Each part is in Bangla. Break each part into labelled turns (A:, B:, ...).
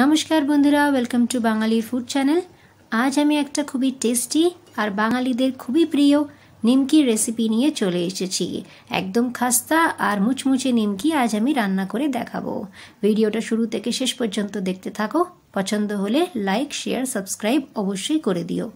A: নমস্কার বন্ধুরা welcome to Bengali food channel আজ আমি একটা খুবই টেস্টি আর বাঙালিদের খুবই প্রিয় নিমকি রেসিপি নিয়ে চলে এসেছি একদম খাস্তা আর মুচমুচে নিমকি আজ আমি রান্না করে দেখাবো ভিডিওটা শুরু থেকে শেষ পর্যন্ত দেখতে থাকো পছন্দ হলে লাইক শেয়ার সাবস্ক্রাইব অবশ্যই করে দিও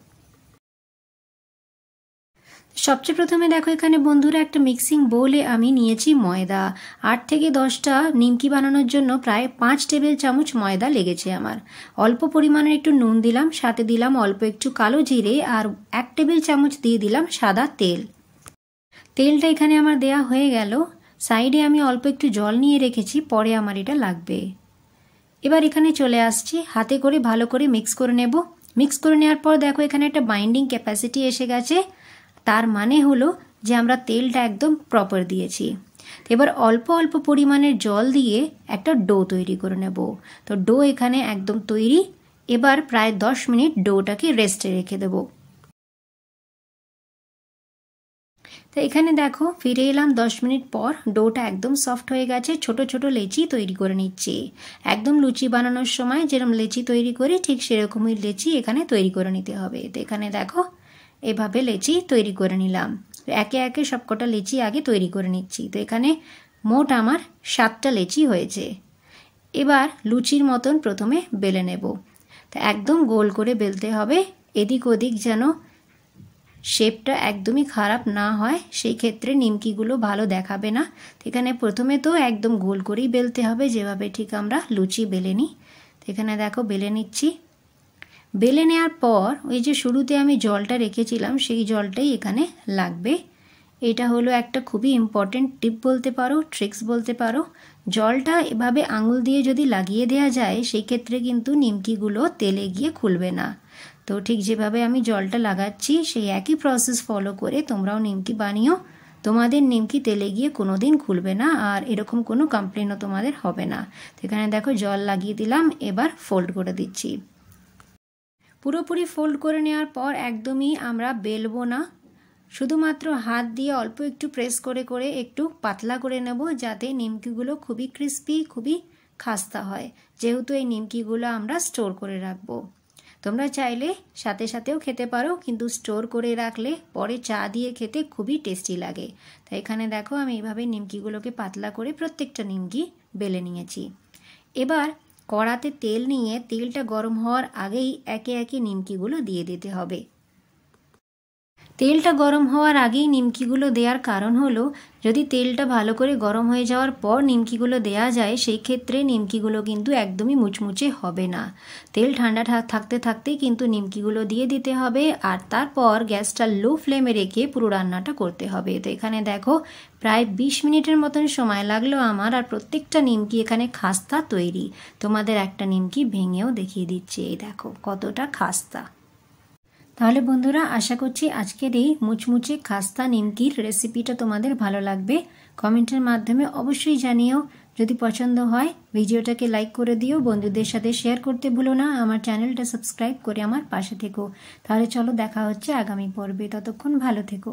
A: সবচেয়ে প্রথমে দেখো এখানে বন্ধুরা একটা মিক্সিং বোলে আমি নিয়েছি ময়দা আট থেকে দশটা নিমকি বানানোর জন্য প্রায় পাঁচ টেবিল চামচ ময়দা লেগেছে আমার অল্প পরিমাণের একটু নুন দিলাম সাথে দিলাম অল্প একটু কালো জিরে আর এক টেবিল চামচ দিয়ে দিলাম সাদা তেল তেলটা এখানে আমার দেয়া হয়ে গেল সাইডে আমি অল্প একটু জল নিয়ে রেখেছি পরে আমার এটা লাগবে এবার এখানে চলে আসছি হাতে করে ভালো করে মিক্স করে নেব মিক্স করে নেওয়ার পর দেখো এখানে একটা বাইন্ডিং ক্যাপাসিটি এসে গেছে তার মানে হলো যে আমরা তেলটা একদম প্রপার দিয়েছি এবার অল্প অল্প পরিমাণে জল দিয়ে একটা ডো তৈরি করে নেব তো ডো এখানে একদম তৈরি এবার প্রায় দশ মিনিট ডোটাকে রেস্টে রেখে দেব তো এখানে দেখো ফিরে এলাম দশ মিনিট পর ডোটা একদম সফট হয়ে গেছে ছোট ছোট লেচি তৈরি করে নিচ্ছি একদম লুচি বানানোর সময় যেরকম লেচি তৈরি করি ঠিক সেরকমই লেচি এখানে তৈরি করে নিতে হবে তো এখানে দেখো এভাবে লেচি তৈরি করে নিলাম একে একে সবকটা লেচি আগে তৈরি করে নিচ্ছি তো এখানে মোট আমার সাতটা লেচি হয়েছে এবার লুচির মতন প্রথমে বেলে নেব তা একদম গোল করে বেলতে হবে এদিক ওদিক যেন শেপটা একদমই খারাপ না হয় সেই ক্ষেত্রে নিমকিগুলো ভালো দেখাবে না এখানে প্রথমে তো একদম গোল করেই বেলতে হবে যেভাবে ঠিক আমরা লুচি বেলে নিই এখানে দেখো বেলে নিচ্ছি বেলে নেওয়ার পর ওই যে শুরুতে আমি জলটা রেখেছিলাম সেই জলটাই এখানে লাগবে এটা হলো একটা খুবই ইম্পর্টেন্ট টিপ বলতে পারো ট্রিক্স বলতে পারো জলটা এভাবে আঙুল দিয়ে যদি লাগিয়ে দেওয়া যায় সেই ক্ষেত্রে কিন্তু নিমকিগুলো তেলে গিয়ে খুলবে না তো ঠিক যেভাবে আমি জলটা লাগাচ্ছি সেই একই প্রসেস ফলো করে তোমরাও নিমকি বানিও তোমাদের নিমকি তেলে গিয়ে কোনো দিন খুলবে না আর এরকম কোনো কমপ্লেনও তোমাদের হবে না তো এখানে দেখো জল লাগিয়ে দিলাম এবার ফোল্ড করে দিচ্ছি পুরোপুরি ফোল্ড করে নেওয়ার পর একদমই আমরা বেলবো না শুধুমাত্র হাত দিয়ে অল্প একটু প্রেস করে করে একটু পাতলা করে নেব যাতে নিমকিগুলো খুবই ক্রিস্পি খুবই খাস্তা হয় যেহেতু এই নিমকিগুলো আমরা স্টোর করে রাখব তোমরা চাইলে সাথে সাথেও খেতে পারো কিন্তু স্টোর করে রাখলে পরে চা দিয়ে খেতে খুবই টেস্টি লাগে তাই এখানে দেখো আমি এইভাবে নিমকিগুলোকে পাতলা করে প্রত্যেকটা নিমকি বেলে নিয়েছি এবার কড়াতে তেল নিয়ে তেলটা গরম হওয়ার আগেই একে একে নিমকিগুলো দিয়ে দিতে হবে তেলটা গরম হওয়ার আগেই নিমকিগুলো দেওয়ার কারণ হলো যদি তেলটা ভালো করে গরম হয়ে যাওয়ার পর নিমকিগুলো দেয়া যায় সেই ক্ষেত্রে নিমকিগুলো কিন্তু একদমই মুচমুচে হবে না তেল ঠান্ডা থাকতে থাকতেই কিন্তু নিমকিগুলো দিয়ে দিতে হবে আর তারপর গ্যাসটা লো ফ্লেমে রেখে পুরো রান্নাটা করতে হবে তো এখানে দেখো প্রায় বিশ মিনিটের মতন সময় লাগলো আমার আর প্রত্যেকটা নিমকি এখানে খাস্তা তৈরি তোমাদের একটা নিমকি ভেঙেও দেখিয়ে দিচ্ছি এই দেখো কতটা খাস্তা তাহলে বন্ধুরা আশা করছি আজকের এই মুচমুচে খাস্তা নিমকির রেসিপিটা তোমাদের ভালো লাগবে কমেন্টের মাধ্যমে অবশ্যই জানিও যদি পছন্দ হয় ভিডিওটাকে লাইক করে দিও বন্ধুদের সাথে শেয়ার করতে ভুলো না আমার চ্যানেলটা সাবস্ক্রাইব করে আমার পাশে থেকো তাহলে চলো দেখা হচ্ছে আগামী পর্বে ততক্ষণ ভালো থেকো